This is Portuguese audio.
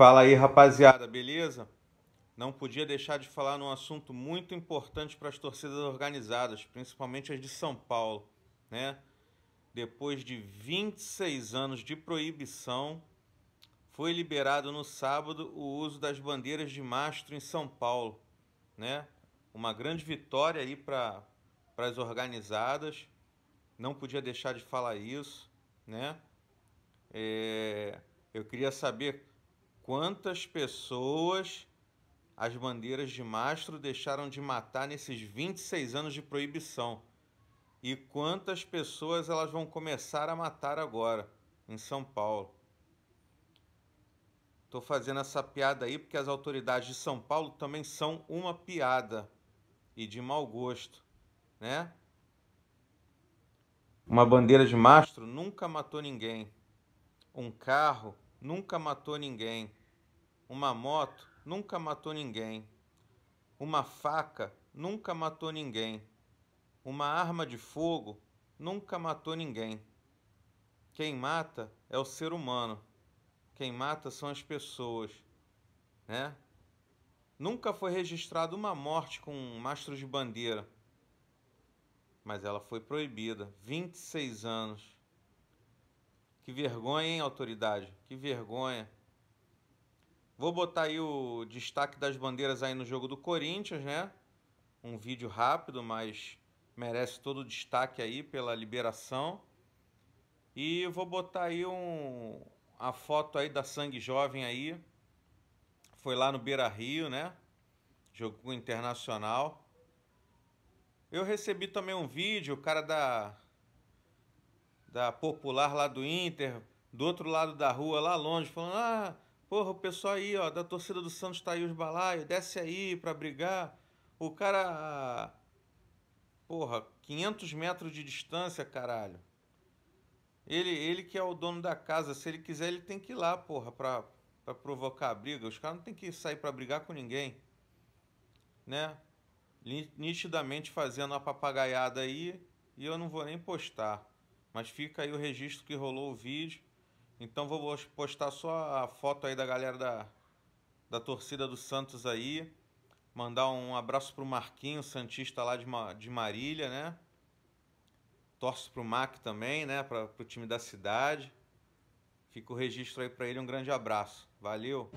Fala aí, rapaziada, beleza? Não podia deixar de falar num assunto muito importante para as torcidas organizadas, principalmente as de São Paulo, né? Depois de 26 anos de proibição, foi liberado no sábado o uso das bandeiras de mastro em São Paulo, né? Uma grande vitória aí para para as organizadas. Não podia deixar de falar isso, né? É, eu queria saber Quantas pessoas as bandeiras de mastro deixaram de matar nesses 26 anos de proibição? E quantas pessoas elas vão começar a matar agora em São Paulo? Estou fazendo essa piada aí porque as autoridades de São Paulo também são uma piada e de mau gosto, né? Uma bandeira de mastro nunca matou ninguém. Um carro nunca matou ninguém. Uma moto nunca matou ninguém. Uma faca nunca matou ninguém. Uma arma de fogo nunca matou ninguém. Quem mata é o ser humano. Quem mata são as pessoas, né? Nunca foi registrada uma morte com um mastro de bandeira. Mas ela foi proibida, 26 anos. Que vergonha, hein, autoridade? Que vergonha. Vou botar aí o destaque das bandeiras aí no jogo do Corinthians, né? Um vídeo rápido, mas merece todo o destaque aí pela liberação. E vou botar aí um, a foto aí da Sangue Jovem aí. Foi lá no Beira Rio, né? Jogo internacional. Eu recebi também um vídeo, o cara da da popular lá do Inter, do outro lado da rua, lá longe, falando: ah, porra, o pessoal aí, ó, da torcida do Santos tá aí os balaios, desce aí para brigar. O cara, porra, 500 metros de distância, caralho. Ele, ele que é o dono da casa, se ele quiser, ele tem que ir lá, porra, pra, pra provocar a briga. Os caras não tem que sair para brigar com ninguém, né? Nitidamente fazendo uma papagaiada aí e eu não vou nem postar. Mas fica aí o registro que rolou o vídeo. Então vou postar só a foto aí da galera da, da torcida do Santos aí. Mandar um abraço pro Marquinho, Santista lá de, de Marília, né? Torço pro Mac também, né? Pra, pro time da cidade. Fica o registro aí para ele. Um grande abraço. Valeu!